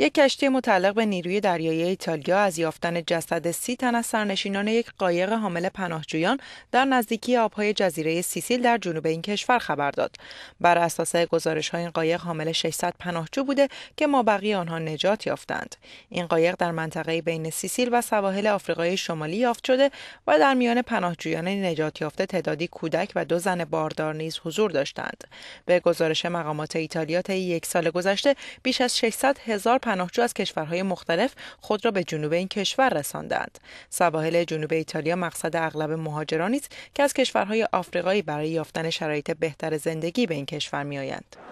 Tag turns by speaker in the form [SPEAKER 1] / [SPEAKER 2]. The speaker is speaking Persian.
[SPEAKER 1] یک کشتی متعلق به نیروی دریایی ایتالیا از یافتن جسد سی تن از سرنشینان یک قایق حامل پناهجویان در نزدیکی آبهای جزیره سیسیل در جنوب این کشور خبر داد. بر اساس گزارش های این قایق حامل 600 پناهجو بوده که مابقی آنها نجات یافتند. این قایق در منطقه بین سیسیل و سواحل آفریقای شمالی یافت شده و در میان پناهجویان نجات یافته تعدادی کودک و دو زن باردار نیز حضور داشتند. به گزارش مقامات ایتالیا طی یک سال گذشته بیش از 600 هزار پناهجو از کشورهای مختلف خود را به جنوب این کشور رساندند. سواحل جنوب ایتالیا مقصد اغلب مهاجرانی است که از کشورهای آفریقایی برای یافتن شرایط بهتر زندگی به این کشور میآیند.